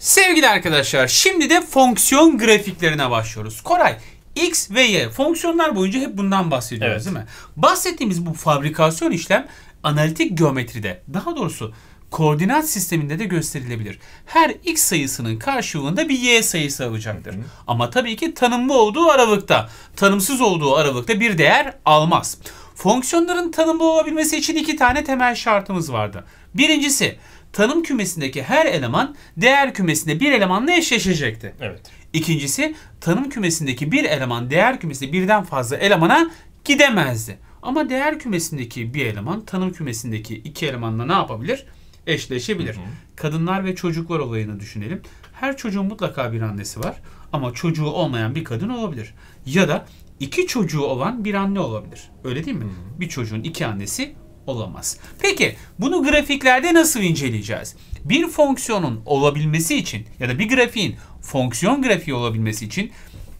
Sevgili arkadaşlar şimdi de fonksiyon grafiklerine başlıyoruz. Koray X ve Y fonksiyonlar boyunca hep bundan bahsediyoruz evet. değil mi? Bahsettiğimiz bu fabrikasyon işlem analitik geometride daha doğrusu koordinat sisteminde de gösterilebilir. Her x sayısının karşılığında bir y sayısı alacaktır. Hı hı. Ama tabii ki tanımlı olduğu aralıkta, tanımsız olduğu aralıkta bir değer almaz. Fonksiyonların tanımlı olabilmesi için iki tane temel şartımız vardı. Birincisi tanım kümesindeki her eleman değer kümesinde bir elemanla eşleşecekti. Evet. İkincisi tanım kümesindeki bir eleman değer kümesinde birden fazla elemana gidemezdi. Ama değer kümesindeki bir eleman tanım kümesindeki iki elemanla ne yapabilir? Eşleşebilir. Hı hı. Kadınlar ve çocuklar olayını düşünelim. Her çocuğun mutlaka bir annesi var ama çocuğu olmayan bir kadın olabilir. Ya da iki çocuğu olan bir anne olabilir. Öyle değil mi? Hı hı. Bir çocuğun iki annesi olamaz. Peki bunu grafiklerde nasıl inceleyeceğiz? Bir fonksiyonun olabilmesi için ya da bir grafiğin fonksiyon grafiği olabilmesi için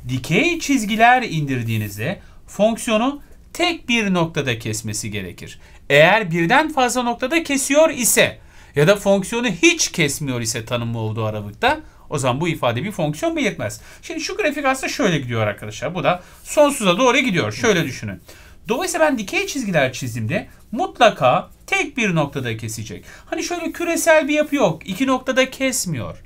dikey çizgiler indirdiğinizde fonksiyonu tek bir noktada kesmesi gerekir. Eğer birden fazla noktada kesiyor ise ya da fonksiyonu hiç kesmiyor ise tanımlı olduğu aralıkta o zaman bu ifade bir fonksiyon belirtmez. Şimdi şu grafik aslında şöyle gidiyor arkadaşlar. Bu da sonsuza doğru gidiyor. Şöyle düşünün. Dolayısıyla ben dikey çizgiler çizdiğimde mutlaka tek bir noktada kesecek. Hani şöyle küresel bir yapı yok. iki noktada kesmiyor.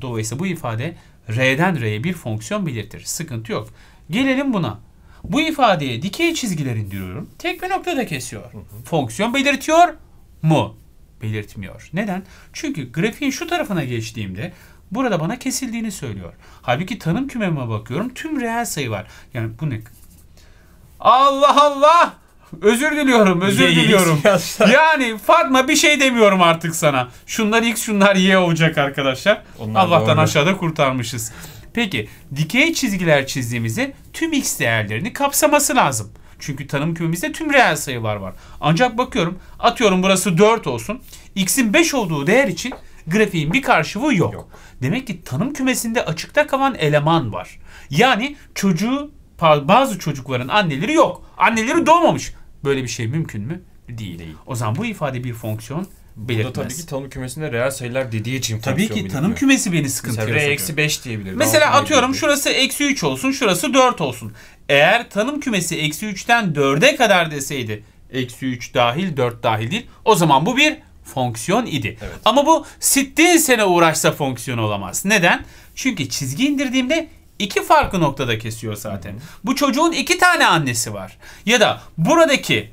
Dolayısıyla bu ifade R'den R'ye bir fonksiyon belirtir. Sıkıntı yok. Gelelim buna. Bu ifadeye dikey çizgilerin diyorum. Tek bir noktada kesiyor. Fonksiyon belirtiyor mu? Belirtmiyor. Neden? Çünkü grafiğin şu tarafına geçtiğimde burada bana kesildiğini söylüyor. Halbuki tanım kümeme bakıyorum. Tüm reel sayı var. Yani bu ne? Allah Allah. Özür diliyorum, özür Ye, diliyorum. Yani Fatma bir şey demiyorum artık sana. Şunlar ilk şunlar Y olacak arkadaşlar. Onlar Allah'tan doğru. aşağıda kurtarmışız. Peki dikey çizgiler çizdiğimizde tüm X değerlerini kapsaması lazım. Çünkü tanım kümemizde tüm reel sayılar var. Ancak bakıyorum atıyorum burası 4 olsun. X'in 5 olduğu değer için grafiğin bir karşılığı yok. yok. Demek ki tanım kümesinde açıkta kalan eleman var. Yani çocuğu bazı çocukların anneleri yok. Anneleri doğmamış. Böyle bir şey mümkün mü? Değil. Değil. O zaman bu ifade bir fonksiyon belirtmez. Burada tabii ki tanım kümesinde reel sayılar dediği için Tabii ki tanım kümesi beni sıkıntıya sokuyor. Mesela eksi 5 diyebilir. Mesela atıyorum şurası eksi 3 olsun, şurası 4 olsun. Eğer tanım kümesi eksi 3'ten 4'e kadar deseydi, eksi 3 dahil 4 dahil değil, o zaman bu bir fonksiyon idi. Evet. Ama bu sittin sene uğraşsa fonksiyon olamaz. Neden? Çünkü çizgi indirdiğimde iki farklı noktada kesiyor zaten. Bu çocuğun iki tane annesi var. Ya da buradaki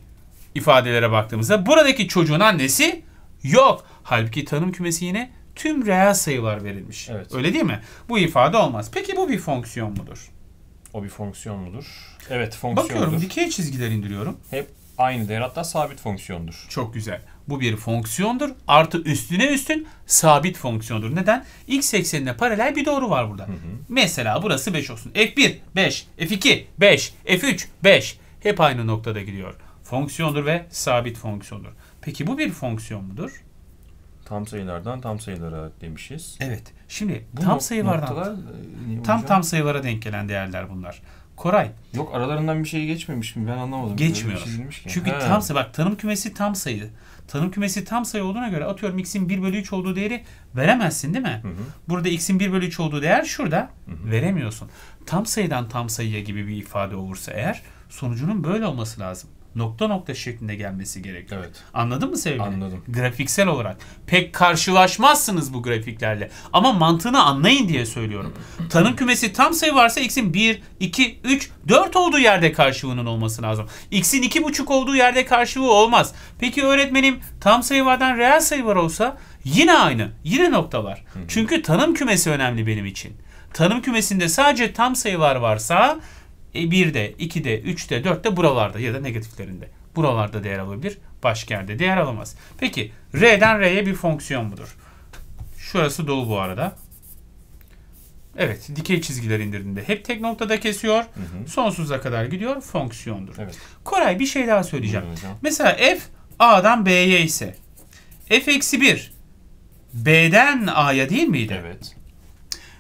ifadelere baktığımızda buradaki çocuğun annesi yok. Halbuki tanım kümesi yine tüm reel sayılar verilmiş. Evet. Öyle değil mi? Bu ifade olmaz. Peki bu bir fonksiyon mudur? O bir fonksiyon mudur? Evet Fonksiyon. Bakıyorum dikey çizgiler indiriyorum. Hep Aynı değer hatta sabit fonksiyondur. Çok güzel. Bu bir fonksiyondur. Artı üstüne üstün sabit fonksiyondur. Neden? X eksenine paralel bir doğru var burada. Hı hı. Mesela burası 5 olsun. F1 5, F2 5, F3 5. Hep aynı noktada gidiyor. Fonksiyondur ve sabit fonksiyondur. Peki bu bir fonksiyon mudur? Tam sayılardan tam sayılara demişiz. Evet. Şimdi bu tam sayılardan noktalar, e, tam tam sayılara denk gelen değerler bunlar. Koray. Yok aralarından bir şey geçmemiş mi? Ben anlamadım. Geçmiyor. Şey Çünkü He. tam sayı. Bak tanım kümesi tam sayı. Tanım kümesi tam sayı olduğuna göre atıyorum x'in 1 bölü 3 olduğu değeri veremezsin değil mi? Hı hı. Burada x'in 1 bölü 3 olduğu değer şurada. Hı hı. Veremiyorsun. Tam sayıdan tam sayıya gibi bir ifade olursa eğer sonucunun böyle olması lazım nokta nokta şeklinde gelmesi gerekiyor. Evet. Anladın mı sevgili? Anladım. Grafiksel olarak. Pek karşılaşmazsınız bu grafiklerle. Ama mantığını anlayın diye söylüyorum. Tanım kümesi tam sayı varsa x'in 1, 2, 3, 4 olduğu yerde karşılığının olması lazım. x'in 2,5 olduğu yerde karşılığı olmaz. Peki öğretmenim tam sayı vardan reel sayı var olsa yine aynı. Yine noktalar. Çünkü tanım kümesi önemli benim için. Tanım kümesinde sadece tam sayılar varsa e, 1'de, 2'de, 3'te, 4'te buralarda ya da negatiflerinde. Buralarda değer alabilir. Başka yerde değer alamaz. Peki R'den R'ye bir fonksiyon mudur Şurası dolu bu arada. Evet dikey çizgiler indirdiğinde hep tek noktada kesiyor. Hı hı. Sonsuza kadar gidiyor. Fonksiyondur. Evet. Koray bir şey daha söyleyeceğim. Hı, Mesela f A'dan B'ye ise f eksi 1 B'den A'ya değil miydi? Evet.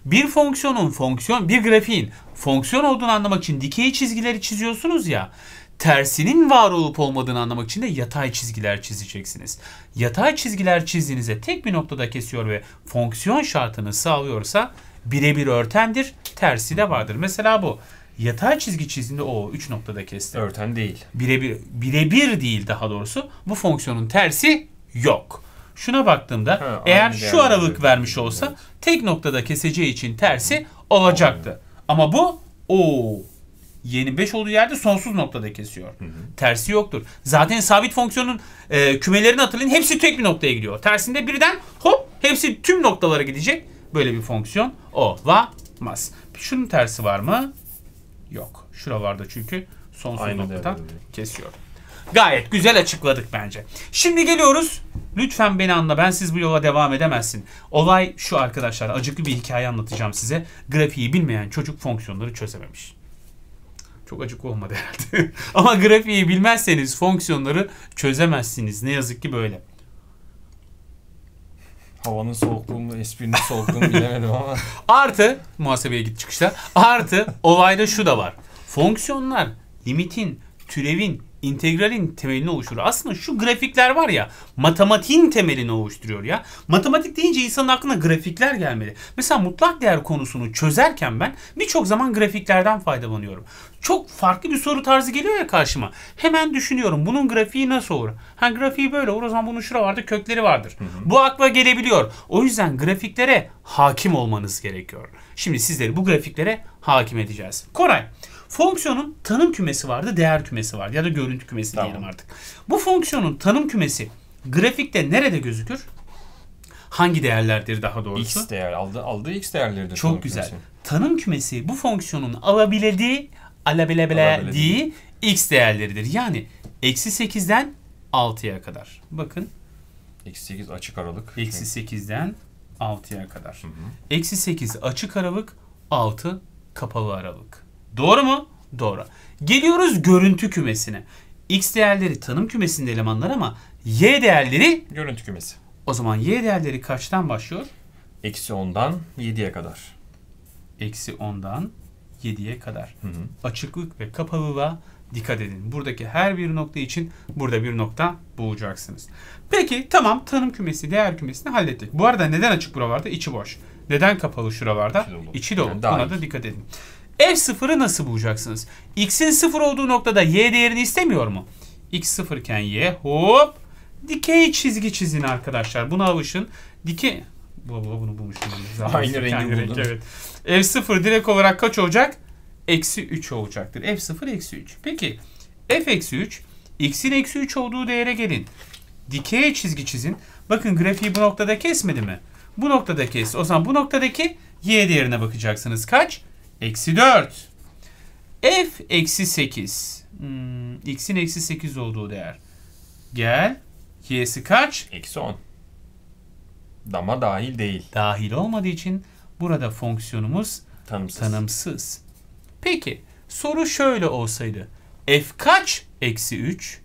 Bir fonksiyonun fonksiyon bir grafiğin fonksiyon olduğunu anlamak için dikey çizgileri çiziyorsunuz ya. Tersinin var olup olmadığını anlamak için de yatay çizgiler çizeceksiniz. Yatay çizgiler çizdiğinizde tek bir noktada kesiyor ve fonksiyon şartını sağlıyorsa birebir örtendir. Tersi de vardır. Mesela bu. Yatay çizgi çizdiğinde o 3 noktada kesti. Örten değil. Birebir birebir değil daha doğrusu. Bu fonksiyonun tersi yok. Şuna baktığımda ha, eğer şu aralık vermiş olsa evet. tek noktada keseceği için tersi olacaktı. Aynen. Ama bu o 25 olduğu yerde sonsuz noktada kesiyor. Hı hı. Tersi yoktur. Zaten sabit fonksiyonun e, kümelerini hatırlayın hepsi tek bir noktaya gidiyor. Tersinde birden hop hepsi tüm noktalara gidecek. Böyle bir fonksiyon olamaz. Şunun tersi var mı? Yok. Şura vardı çünkü sonsuz Aynı noktada kesiyor. Gayet güzel açıkladık bence. Şimdi geliyoruz. Lütfen beni anla. Ben siz bu yola devam edemezsin. Olay şu arkadaşlar. Acıklı bir hikaye anlatacağım size. Grafiği bilmeyen çocuk fonksiyonları çözememiş. Çok acık olmadı herhalde. Ama grafiği bilmezseniz fonksiyonları çözemezsiniz. Ne yazık ki böyle. Havanın soğukluğunu, esprinin soğukluğunu bilemedim ama. Artı, muhasebeye git çıkışta. Artı olayda şu da var. Fonksiyonlar limitin, türevin, integralin temelini oluşturur. Aslında şu grafikler var ya matematiğin temelini oluşturuyor ya. Matematik deyince insanın aklına grafikler gelmeli. Mesela mutlak değer konusunu çözerken ben birçok zaman grafiklerden faydalanıyorum. Çok farklı bir soru tarzı geliyor ya karşıma. Hemen düşünüyorum bunun grafiği nasıl olur? Ha grafiği böyle olur o zaman bunun şura vardır kökleri vardır. Hı hı. Bu akla gelebiliyor. O yüzden grafiklere hakim olmanız gerekiyor. Şimdi sizleri bu grafiklere hakim edeceğiz. Koray Fonksiyonun tanım kümesi vardı, değer kümesi vardı ya da görüntü kümesi tamam. diyelim artık. Bu fonksiyonun tanım kümesi grafikte nerede gözükür? Hangi değerlerdir daha doğrusu? X değer aldı, aldığı X değerleridir. Çok tanım güzel. Kümesi. Tanım kümesi bu fonksiyonun alabildiği, alabildiği X değerleridir. Yani eksi 8'den 6'ya kadar. Bakın. Eksi 8 açık aralık. Eksi 8'den 6'ya kadar. Eksi 8 açık aralık, 6 kapalı aralık. Doğru mu? Doğru. Geliyoruz görüntü kümesine. X değerleri tanım kümesinde elemanlar ama Y değerleri görüntü kümesi. O zaman Y değerleri kaçtan başlıyor? Eksi 10'dan 7'ye kadar. Eksi 10'dan 7'ye kadar. Hı hı. Açıklık ve kapalılığa dikkat edin. Buradaki her bir nokta için burada bir nokta bulacaksınız. Peki tamam tanım kümesi, değer kümesini hallettik. Bu arada neden açık buralarda? İçi boş. Neden kapalı şuralarda? İçi dolu. İçi dolu. Yani Buna da dikkat edin f0'ı nasıl bulacaksınız? x'in 0 olduğu noktada y değerini istemiyor mu? x 0 iken y hop dikey çizgi çizin arkadaşlar. Buna alışın. Dikey bu bunu bulmuşum. Aynı rengi Renk, evet. f0 direkt olarak kaç olacak? Eksi 3 olacaktır. f0 eksi 3. Peki f eksi 3 x'in eksi 3 olduğu değere gelin. Dikey çizgi çizin. Bakın grafiği bu noktada kesmedi mi? Bu noktada kes. O zaman bu noktadaki y değerine bakacaksınız. Kaç? Eksi 4. F eksi 8. Hmm, x'in eksi 8 olduğu değer. Gel. Y'si kaç? Eksi 10. Dama dahil değil. Dahil olmadığı için burada fonksiyonumuz tanımsız. tanımsız. Peki soru şöyle olsaydı. F kaç? Eksi 3.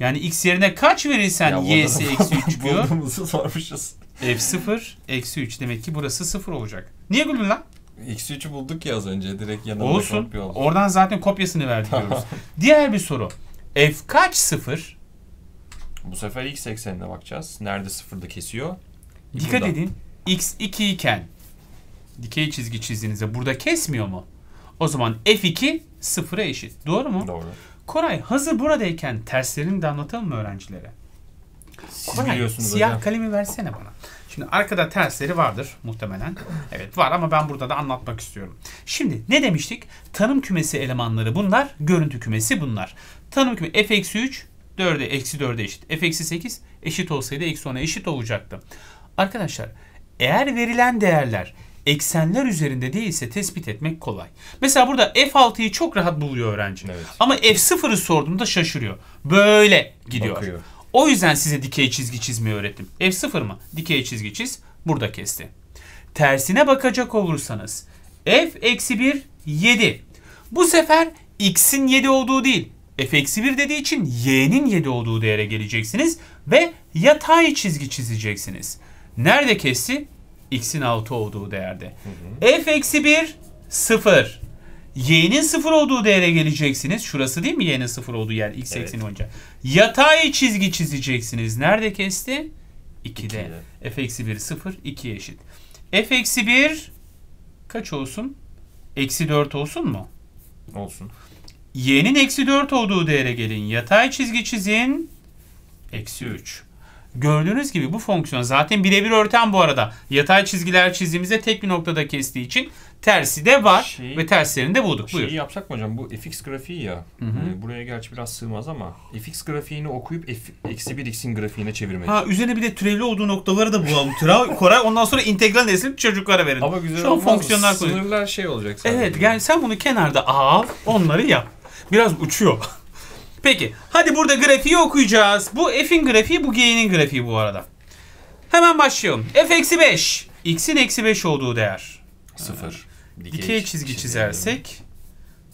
Yani x yerine kaç verirsen ya, y'si eksi 3 çıkıyor. Bulduğumuzu sormuşuz. F0 eksi 3 demek ki burası 0 olacak. Niye güldün lan? X3'ü bulduk ya az önce direkt yanında olsun. kopya olsun. Oradan zaten kopyasını verdik diyoruz. Diğer bir soru. F kaç sıfır? Bu sefer x eksenine bakacağız. Nerede sıfırda kesiyor? Dikkat Burada. edin. x2 iken dikey çizgi çizdiğinizde burada kesmiyor mu? O zaman f2 sıfıra eşit. Doğru mu? Doğru. Koray hazır buradayken terslerini de anlatalım mı öğrencilere? Koray, siyah hocam. kalemi versene bana. Şimdi arkada tersleri vardır muhtemelen. Evet var ama ben burada da anlatmak istiyorum. Şimdi ne demiştik? Tanım kümesi elemanları bunlar. Görüntü kümesi bunlar. Tanım kümesi f eksi 3 4'e eksi 4'e eşit. f eksi 8 eşit olsaydı eksi 10'a eşit olacaktı. Arkadaşlar eğer verilen değerler eksenler üzerinde değilse tespit etmek kolay. Mesela burada F6'yı çok rahat buluyor öğrenci. Evet. Ama F0'ı sorduğunda şaşırıyor. Böyle gidiyor. Bakıyor. O yüzden size dikey çizgi çizmeyi öğrettim. F0 mı? Dikey çizgi çiz. Burada kesti. Tersine bakacak olursanız f-1 7. Bu sefer x'in 7 olduğu değil f-1 dediği için y'nin 7 olduğu değere geleceksiniz ve yatay çizgi çizeceksiniz. Nerede kesti? x'in 6 olduğu değerde. f-1 0 y'nin sıfır olduğu değere geleceksiniz. Şurası değil mi y'nin sıfır olduğu yer? x ekseni evet. boyunca. Yatay çizgi çizeceksiniz. Nerede kesti? 2'de. 2'de. f eksi 1 sıfır. 2 eşit. f eksi 1 kaç olsun? Eksi 4 olsun mu? Olsun. Y'nin eksi 4 olduğu değere gelin. Yatay çizgi çizin. Eksi 3. Gördüğünüz gibi bu fonksiyon zaten birebir örten bu arada. Yatay çizgiler çizdiğimizde tek bir noktada kestiği için tersi de var şey, ve terslerini de bulduk. Şeyi Buyur. yapsak mı hocam? Bu fx grafiği ya. Hı hı. Hani buraya gerçi biraz sığmaz ama fx grafiğini okuyup eksi 1 x'in grafiğine çevirmek. Ha üzerine bir de türevli olduğu noktaları da bulalım. Türev, Koray ondan sonra integral esin çocuklara verin. Ama güzel Şu an fonksiyonlar Sınırlar şey olacak. Evet yani sen bunu kenarda al onları yap. Biraz uçuyor. Peki. Hadi burada grafiği okuyacağız. Bu f'in grafiği bu g'nin grafiği bu arada. Hemen başlayalım. f eksi 5. x'in eksi 5 olduğu değer. 0. Dikey, çizgi şey çizersek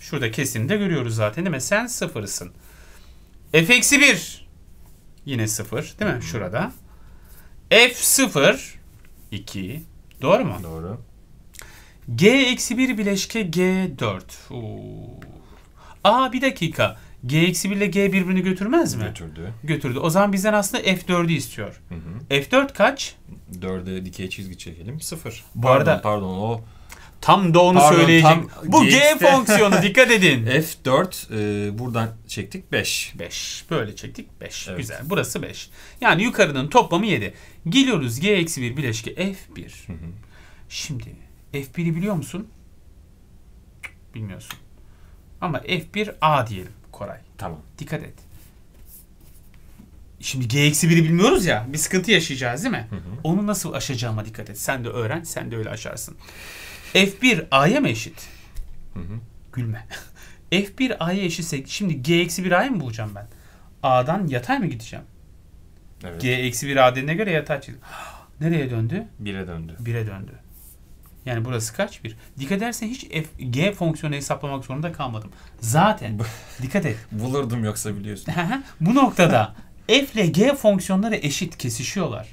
şurada kesimde görüyoruz zaten değil mi? Sen sıfırsın. f eksi 1 yine 0, değil mi? Şurada. f 0, 2 doğru mu? Doğru. G eksi 1 bileşke G 4. Oo. Aa bir dakika. G-1 ile G birbirini götürmez mi? Götürdü. Götürdü. O zaman bizden aslında F4'ü istiyor. Hı hı. F4 kaç? 4'e dikey çizgi çekelim. 0. Bu pardon, arada pardon o Tam da onu pardon, söyleyeceğim. Bu G, G fonksiyonu dikkat edin. F4 e, buradan çektik 5. 5. Böyle çektik 5. Evet. Güzel. Burası 5. Yani yukarının toplamı 7. Geliyoruz G-1 bileşke F1. Hı hı. Şimdi F1'i biliyor musun? Bilmiyorsun. Ama F1 A diyelim. Koray. Tamam. Dikkat et. Şimdi G-1'i bilmiyoruz ya. Bir sıkıntı yaşayacağız değil mi? Hı hı. Onu nasıl aşacağıma dikkat et. Sen de öğren. Sen de öyle aşarsın. F1 A'ya mı eşit? Hı hı. Gülme. F1 A'ya eşitse şimdi G-1 A'yı mı bulacağım ben? A'dan yatay mı gideceğim? Evet. G-1 A dediğine göre yatay çizim. Nereye döndü? 1'e döndü. 1'e döndü. Yani burası kaç? bir. Dikkat edersen hiç f, g fonksiyonu hesaplamak zorunda kalmadım. Zaten dikkat et. Bulurdum yoksa biliyorsun. Bu noktada f ile g fonksiyonları eşit kesişiyorlar.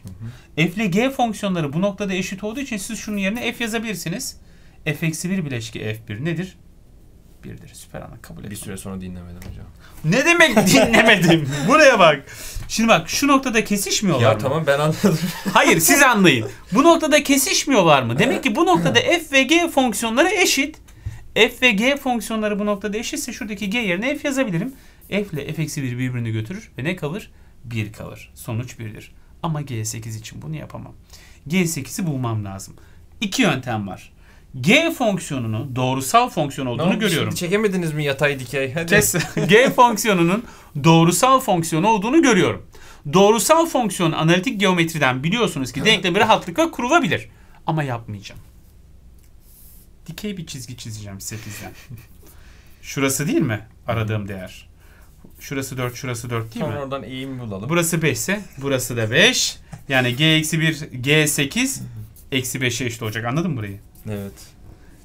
f ile g fonksiyonları bu noktada eşit olduğu için siz şunun yerine f yazabilirsiniz. f eksi 1 bileşki f1 nedir? Birdir. Süper ana kabul et. Bir süre sonra dinlemedim hocam. Ne demek dinlemedim? Buraya bak. Şimdi bak şu noktada kesişmiyorlar ya, mı? tamam ben anladım. Hayır siz anlayın. Bu noktada kesişmiyorlar mı? Demek ki bu noktada f ve g fonksiyonları eşit. f ve g fonksiyonları bu noktada eşitse şuradaki g yerine f yazabilirim. f ile f eksi 1 birbirini götürür ve ne kalır? 1 kalır. Sonuç 1'dir. Ama g8 için bunu yapamam. g8'i bulmam lazım. İki yöntem var. G fonksiyonunu doğrusal fonksiyon olduğunu oldu, şey görüyorum. Çekemediniz mi yatay dikey? Hadi. Kes. G fonksiyonunun doğrusal fonksiyon olduğunu görüyorum. Doğrusal fonksiyon analitik geometriden biliyorsunuz ki denklemi rahatlıkla kurulabilir. Ama yapmayacağım. Dikey bir çizgi çizeceğim 8'den. Şurası değil mi aradığım değer? Şurası 4, şurası 4 değil Sonra mi? oradan eğim bulalım. Burası 5 ise burası da 5. Yani g eksi 1, g 8 eksi 5'e eşit olacak. Anladın mı burayı? Evet.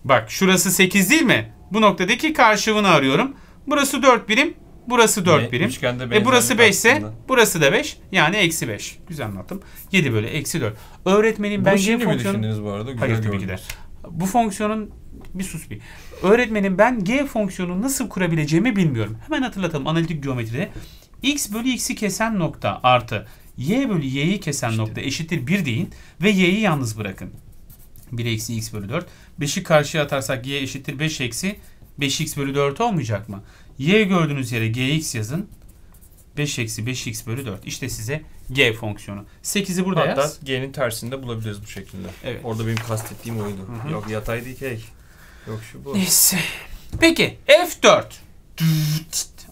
Bak şurası 8 değil mi? Bu noktadaki karşılığını arıyorum. Burası 4 birim. Burası 4 ne? birim. Üçgende e burası 5 ise burası da 5. Yani eksi 5. Güzel anlattım. 7 bölü eksi 4. Öğretmenin ben g fonksiyonu... bu arada? Güzel Hayır tabii ki de. Bu fonksiyonun bir sus bir. Öğretmenin ben g fonksiyonunu nasıl kurabileceğimi bilmiyorum. Hemen hatırlatalım analitik geometride. x bölü x'i kesen nokta artı y bölü y'yi kesen işte. nokta eşittir 1 deyin ve y'yi yalnız bırakın. 1 eksi x bölü 4. 5'i karşıya atarsak y eşittir 5 eksi 5x bölü 4 olmayacak mı? y gördüğünüz yere gx yazın. 5 eksi 5x bölü 4. İşte size g fonksiyonu. 8'i burada Hatta yaz. g'nin tersini de bulabiliriz bu şekilde. Evet. Orada benim kastettiğim oydu. Hı hı. Yok yatay dikey. Yok şu bu. Neyse. Peki f4.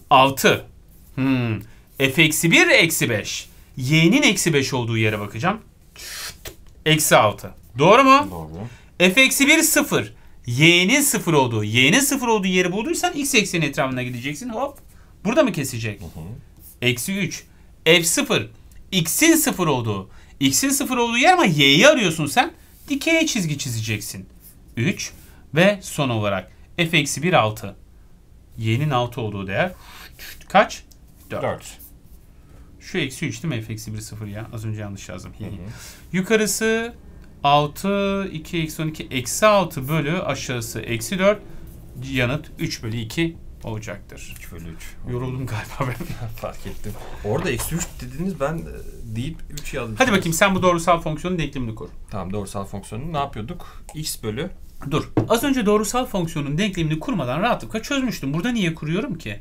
6. Hmm. f eksi 1 eksi 5. y'nin eksi 5 olduğu yere bakacağım. Eksi 6. Doğru mu? Doğru. f eksi 1 0. Y'nin sıfır olduğu. Y'nin sıfır olduğu yeri bulduysan x ekseni etrafına gideceksin. Hop. Burada mı kesecek? Hı hı. Eksi 3. F 0. X'in sıfır olduğu. X'in sıfır olduğu yer ama Y'yi arıyorsun sen. Dikey çizgi çizeceksin. 3. Ve son olarak f eksi 1 6. Y'nin 6 olduğu değer kaç? 4. 4. Şu eksi 3 değil mi? f eksi 1 0 ya. Az önce yanlış yazdım. Hı hı. Yukarısı 6 2 x 12 eksi 6 bölü aşağısı eksi 4 yanıt 3 bölü 2 olacaktır. 3 bölü 3. Yoruldum galiba ben. Fark ettim. Orada eksi 3 dediniz ben e, deyip 3 yazdım. Hadi bakayım sen bu doğrusal fonksiyonun denklemini kur. Tamam doğrusal fonksiyonunu ne yapıyorduk? x bölü. Dur. Az önce doğrusal fonksiyonun denklemini kurmadan rahatlıkla çözmüştüm. Burada niye kuruyorum ki?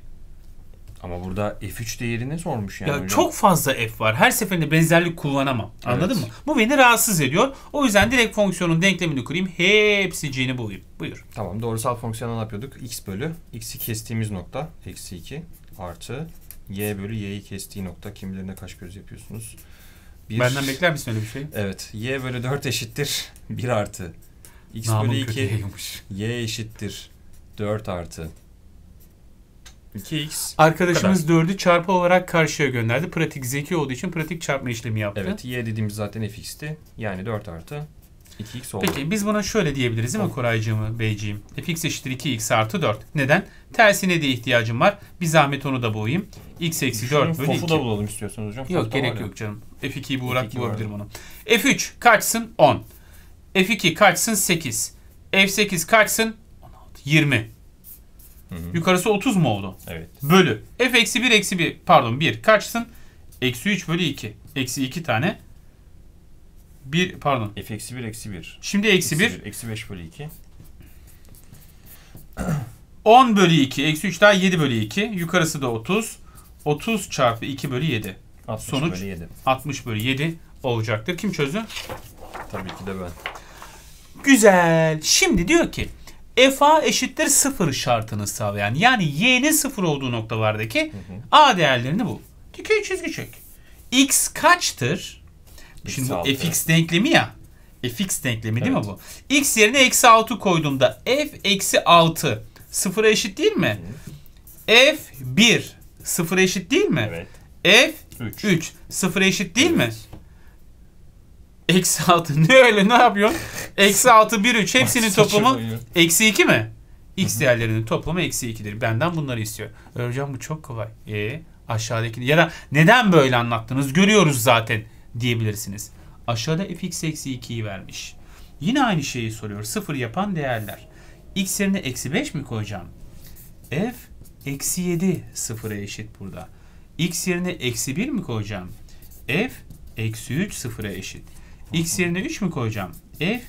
Ama burada F3 değerini sormuş yani. Ya hocam. çok fazla F var. Her seferinde benzerlik kullanamam. Anladın evet. mı? Bu beni rahatsız ediyor. O yüzden direkt fonksiyonun denklemini kurayım. Hepsi C'ni bulayım. Buyur. Tamam doğrusal fonksiyonu ne yapıyorduk? X bölü X'i kestiğimiz nokta. Eksi 2 artı Y bölü Y'yi kestiği nokta. Kim bilir ne kaç göz yapıyorsunuz. Bir, Benden bekler misin öyle bir şey? Evet. Y bölü 4 eşittir 1 artı. X Namım bölü 2. Y eşittir 4 artı. 2x. Arkadaşımız 4'ü çarpı olarak karşıya gönderdi. Pratik zeki olduğu için pratik çarpma işlemi yaptı. Evet y dediğimiz zaten fx'ti. Yani 4 artı 2x oldu. Peki biz buna şöyle diyebiliriz değil mi Koraycığım, Beyciğim? fx eşittir 2x artı 4. Neden? Tersine de ihtiyacım var. Bir zahmet onu da bulayım. x eksi 4 bölü 2. Fofu da bulalım istiyorsanız hocam. Yok Fofu gerek yok canım. f2'yi buğrak bulabilirim onu. f3 kaçsın? 10. f2 kaçsın? 8. f8 kaçsın? 16. 20 hı Yukarısı 30 mu oldu? Evet. Bölü. F eksi 1 eksi 1 pardon 1 kaçsın? Eksi 3 bölü 2. Eksi 2 tane. 1 pardon. F eksi 1 eksi 1. Şimdi eksi 1. Eksi 5 bölü 2. 10 bölü 2. Eksi 3 daha 7 bölü 2. Yukarısı da 30. 30 çarpı 2 bölü 7. 60 Sonuç bölü 7. 60 bölü 7 olacaktır. Kim çözdü? Tabii ki de ben. Güzel. Şimdi diyor ki fa eşittir sıfır şartını sağlayan yani y'nin sıfır olduğu noktalardaki hı hı. a değerlerini bul. Dikey çizgi çek. x kaçtır? X Şimdi bu fx denklemi ya. fx denklemi değil evet. mi bu? x yerine eksi 6 koyduğumda f eksi 6 sıfıra eşit değil mi? hı. f 1 sıfıra eşit değil mi? Evet. f 3, 3 sıfıra eşit değil evet. mi? Eksi 6 ne öyle ne yapıyorsun? Eksi 6, 1, 3 hepsinin toplamı eksi 2 mi? X değerlerinin toplamı eksi 2'dir. Benden bunları istiyor. Hocam bu çok kolay. E aşağıdaki ya da neden böyle anlattınız görüyoruz zaten diyebilirsiniz. Aşağıda fx eksi 2'yi vermiş. Yine aynı şeyi soruyor. Sıfır yapan değerler. X yerine eksi 5 mi koyacağım? F eksi 7 sıfıra eşit burada. X yerine eksi 1 mi koyacağım? F eksi 3 sıfıra eşit. X yerine 3 mü koyacağım? F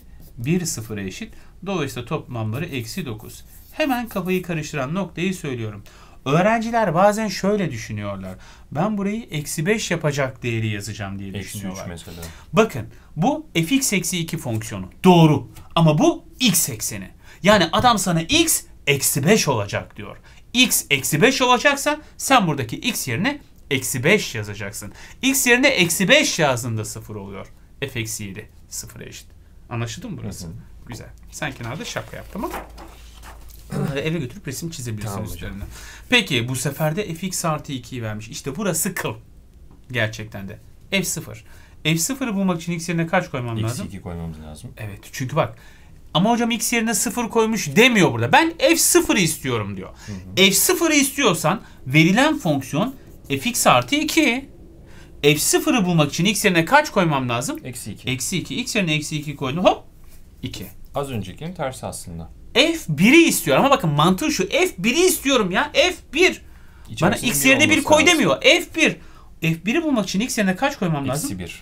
1 sıfıra eşit. Dolayısıyla toplamları eksi 9. Hemen kafayı karıştıran noktayı söylüyorum. Öğrenciler bazen şöyle düşünüyorlar. Ben burayı eksi 5 yapacak değeri yazacağım diye eksi düşünüyorlar. mesela. Bakın bu fx eksi 2 fonksiyonu. Doğru. Ama bu x ekseni. Yani adam sana x eksi 5 olacak diyor. x eksi 5 olacaksa sen buradaki x yerine eksi 5 yazacaksın. x yerine eksi 5 yazdığında 0 oluyor. f eksi 7 sıfıra eşit. Anlaşıldı mı burası? Hı hı. Güzel. Sen kenarda şaka yap tamam eve götürüp resim çizebilirsin üzerine. Peki bu sefer de fx artı 2'yi vermiş. İşte burası kıl. Gerçekten de. f0. f0'ı bulmak için x yerine kaç koymam x2 lazım? x2 koymamız lazım. Evet çünkü bak ama hocam x yerine 0 koymuş demiyor burada. Ben f0'ı istiyorum diyor. F0'ı istiyorsan verilen fonksiyon fx artı 2. F0'ı bulmak için x yerine kaç koymam lazım? Eksi 2. Eksi 2. X yerine eksi 2 koydum. Hop. 2. Az öncekinin tersi aslında. F1'i istiyor ama bakın mantığı şu. F1'i istiyorum ya. F1. İçerisinde Bana x yerine 1 koy lazım. demiyor. F1. F1'i bulmak için x yerine kaç koymam lazım? Eksi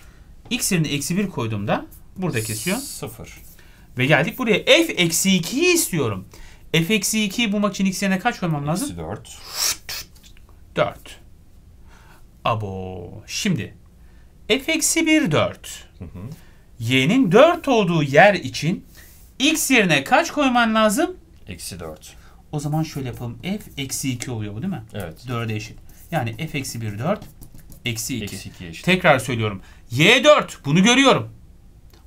1. X yerine eksi 1 koyduğumda burada kesiyor. 0. Ve geldik buraya. F eksi 2'yi istiyorum. F eksi 2'yi bulmak için x yerine kaç koymam lazım? Eksi 4. 4. Abo. Şimdi f-1 4. Hı hı. y'nin 4 olduğu yer için x yerine kaç koyman lazım? Eksi 4. O zaman şöyle yapalım. f eksi 2 oluyor bu değil mi? Evet. 4'e eşit. Yani f eksi 1 4 eksi 2. Eksi 2 eşit. Tekrar söylüyorum. y 4 bunu görüyorum.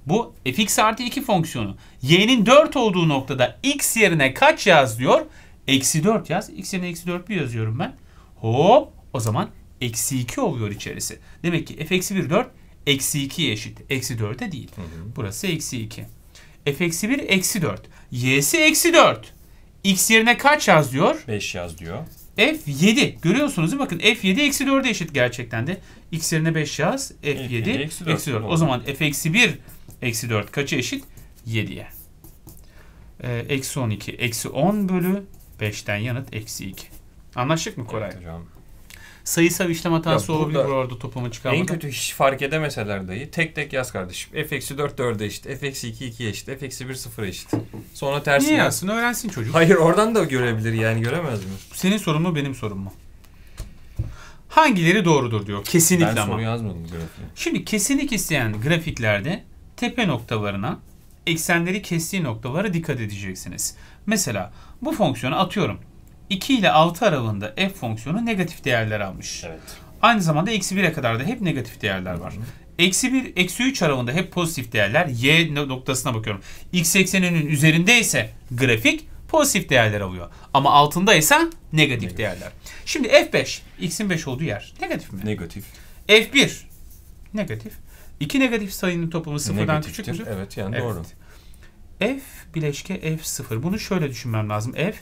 Bu fx artı 2 fonksiyonu. y'nin 4 olduğu noktada x yerine kaç yaz diyor? Eksi 4 yaz. x yerine eksi 4 bir yazıyorum ben. Hop o zaman eksi 2 oluyor içerisi. Demek ki f eksi 1 4 eksi 2 eşit. Eksi 4'e değil. Hı hı. Burası eksi 2. f eksi 1 eksi 4. y'si eksi 4. x yerine kaç yaz diyor? 5 yaz diyor. f 7. Görüyorsunuz değil mi? Bakın f 7 eksi 4'e eşit gerçekten de. x yerine 5 yaz. f 7 eksi 4. O zaman f eksi 1 eksi 4 kaça eşit? 7'ye. Ee, eksi 12. Eksi 10 bölü 5'ten yanıt eksi 2. Anlaştık mı Koray? Evet hocam sayısal işlem hatası ya olabilir orada toplama çıkarmada. En kötü hiç fark edemeseler dahi tek tek yaz kardeşim. f-4 4'e eşit, f-2 2'ye eşit, f-1 0'a eşit. Sonra tersine. Niye yazsın öğrensin çocuk. Hayır oradan da görebilir yani göremez mi? Senin sorun mu benim sorun mu? Hangileri doğrudur diyor kesinlikle ama. Ben soru yazmadım grafiğe. Şimdi kesinlik isteyen grafiklerde tepe noktalarına eksenleri kestiği noktalara dikkat edeceksiniz. Mesela bu fonksiyonu atıyorum 2 ile 6 aralığında f fonksiyonu negatif değerler almış. Evet. Aynı zamanda eksi 1'e kadar da hep negatif değerler var. Eksi 1, eksi 3 aralığında hep pozitif değerler. Y noktasına bakıyorum. X ekseninin üzerinde ise grafik pozitif değerler alıyor. Ama altında ise negatif, negatif. değerler. Şimdi F5, X'in 5 olduğu yer. Negatif mi? Negatif. F1, negatif. İki negatif sayının toplamı sıfırdan küçük küçüktür. Evet yani evet. doğru. F bileşke F0. Bunu şöyle düşünmem lazım. F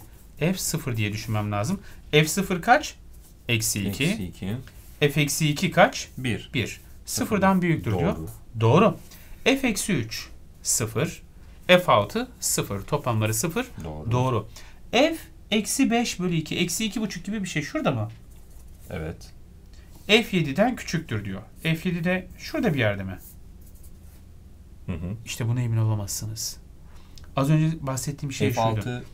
f0 diye düşünmem lazım. f0 kaç? Eksi 2. f eksi 2 kaç? 1. 1. Sıfırdan büyüktür Doğru. diyor. Doğru. f eksi 3 0. f6 0. Toplamları 0. Doğru. Doğru. f eksi 5 bölü 2. Eksi 2 buçuk gibi bir şey. Şurada mı? Evet. f7'den küçüktür diyor. f de şurada bir yerde mi? Hı hı. İşte buna emin olamazsınız. Az önce bahsettiğim şey F6 şuydu.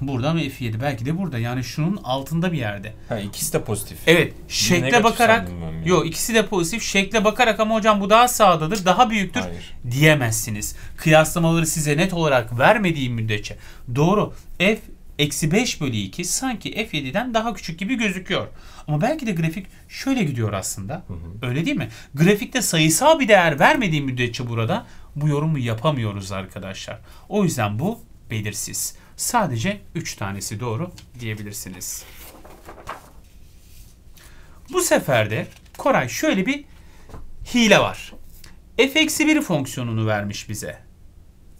Burada mı F7? Belki de burada. Yani şunun altında bir yerde. Ha ikisi de pozitif. Evet. Şekle Negatif bakarak. Yani. Yok ikisi de pozitif. Şekle bakarak ama hocam bu daha sağdadır, daha büyüktür Hayır. diyemezsiniz. Kıyaslamaları size net olarak vermediğim müddetçe. Doğru. F eksi 5 bölü 2 sanki F7'den daha küçük gibi gözüküyor. Ama belki de grafik şöyle gidiyor aslında. Hı hı. Öyle değil mi? Grafikte sayısal bir değer vermediğim müddetçe burada bu yorumu yapamıyoruz arkadaşlar. O yüzden bu belirsiz. Sadece 3 tanesi doğru diyebilirsiniz. Bu sefer de Koray şöyle bir hile var. f-1 fonksiyonunu vermiş bize.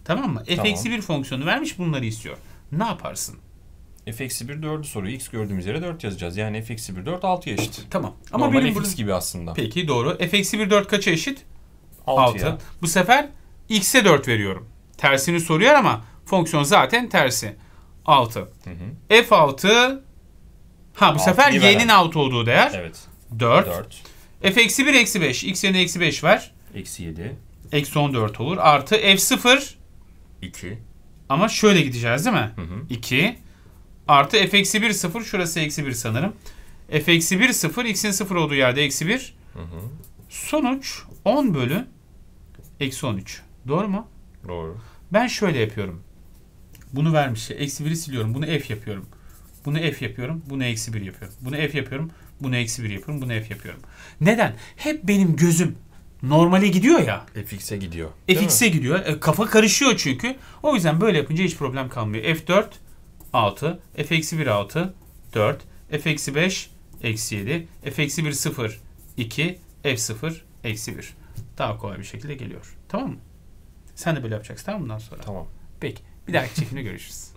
Tamam mı? Tamam. f-1 fonksiyonu vermiş bunları istiyor. Ne yaparsın? f-1 4'ü soruyor. x gördüğümüz yere 4 yazacağız. Yani f-1 4 6'ya eşit. Tamam. Ama Normal benim f burada... gibi aslında. Peki doğru. f-1 4 kaça eşit? 6. 6. Bu sefer x'e 4 veriyorum. Tersini soruyor ama Fonksiyon zaten tersi. 6. F6 ha bu sefer y'nin veren. out olduğu değer. Evet. 4. 4. F eksi 1 eksi 5. X yerine eksi 5 var. Eksi 7. Eksi 14 olur. Artı F0 2. Ama şöyle gideceğiz değil mi? Hı hı. 2. Artı f eksi 1 0. Şurası eksi 1 sanırım. f eksi 1 0. X'in 0 olduğu yerde eksi 1. Hı hı. Sonuç 10 bölü eksi 13. Doğru mu? Doğru. Ben şöyle yapıyorum. Bunu vermiş. Eksi 1'i siliyorum. Bunu f yapıyorum. Bunu f yapıyorum. Bunu eksi 1 yapıyorum. Bunu f yapıyorum. Bunu eksi 1 yapıyorum. Bunu f yapıyorum. Neden? Hep benim gözüm normale gidiyor ya. fx'e gidiyor. fx'e gidiyor. E, kafa karışıyor çünkü. O yüzden böyle yapınca hiç problem kalmıyor. f4 6, f eksi 1 6, 4, f eksi 5 eksi 7, f eksi 1 0, 2, f 0 eksi 1. Daha kolay bir şekilde geliyor. Tamam mı? Sen de böyle yapacaksın tamam mı bundan sonra? Tamam. Peki. Bir dahaki çekimde görüşürüz.